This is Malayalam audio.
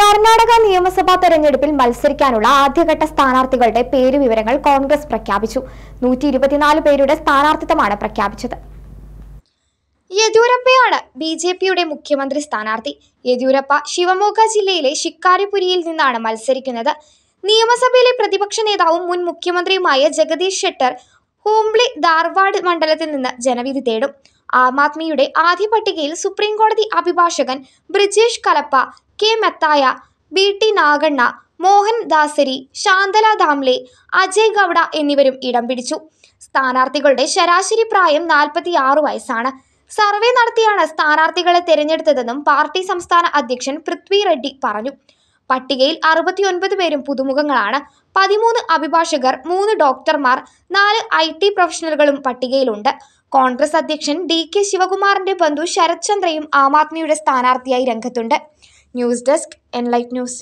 കർണാടക നിയമസഭാ തെരഞ്ഞെടുപ്പിൽ മത്സരിക്കാനുള്ള ആദ്യഘട്ട സ്ഥാനാർത്ഥികളുടെ പേരുവിവരങ്ങൾ കോൺഗ്രസ് പ്രഖ്യാപിച്ചു നൂറ്റി ഇരുപത്തിനാല് പേരുടെ സ്ഥാനാർത്ഥിത്വമാണ് പ്രഖ്യാപിച്ചത് യദ്യൂരപ്പയാണ് ബി ജെ പിയുടെ മുഖ്യമന്ത്രി സ്ഥാനാർത്ഥി യദ്യൂരപ്പ ശിവമോഗ ജില്ലയിലെ ഷിക്കാരിപുരിയിൽ നിന്നാണ് മത്സരിക്കുന്നത് നിയമസഭയിലെ പ്രതിപക്ഷ നേതാവും മുൻ മുഖ്യമന്ത്രിയുമായ ജഗദീഷ് ഷെട്ടർ ഹൂംബ്ലി ധാർവാഡ് മണ്ഡലത്തിൽ നിന്ന് ജനവിധി തേടും ആം ആദ്മിയുടെ ആദ്യ പട്ടികയിൽ സുപ്രീം കോടതി അഭിഭാഷകൻ Brijesh Kalappa K Methaya B T Naganna Mohan Dasari Shanthala Damle Ajay Gowda എന്നിവരും ഇടം പിടിച്ചു സ്ഥാനാർത്ഥികളുടെ ശരാശരി പ്രായം നാൽപ്പത്തിയാറ് വയസ്സാണ് സർവേ നടത്തിയാണ് സ്ഥാനാർത്ഥികളെ തെരഞ്ഞെടുത്തതെന്നും പാർട്ടി സംസ്ഥാന അധ്യക്ഷൻ പൃഥ്വി റെഡ്ഡി പറഞ്ഞു പട്ടികയിൽ അറുപത്തിയൊൻപത് പേരും പുതുമുഖങ്ങളാണ് പതിമൂന്ന് അഭിഭാഷകർ മൂന്ന് ഡോക്ടർമാർ നാല് ഐ ടി പ്രൊഫഷണലുകളും പട്ടികയിലുണ്ട് കോൺഗ്രസ് അധ്യക്ഷൻ ഡി കെ ശിവകുമാറിന്റെ ബന്ധു ശരത്ചന്ദ്രയും ആം ആദ്മിയുടെ സ്ഥാനാർത്ഥിയായി രംഗത്തുണ്ട് ന്യൂസ് ഡെസ്ക് എൻലൈറ്റ് ന്യൂസ്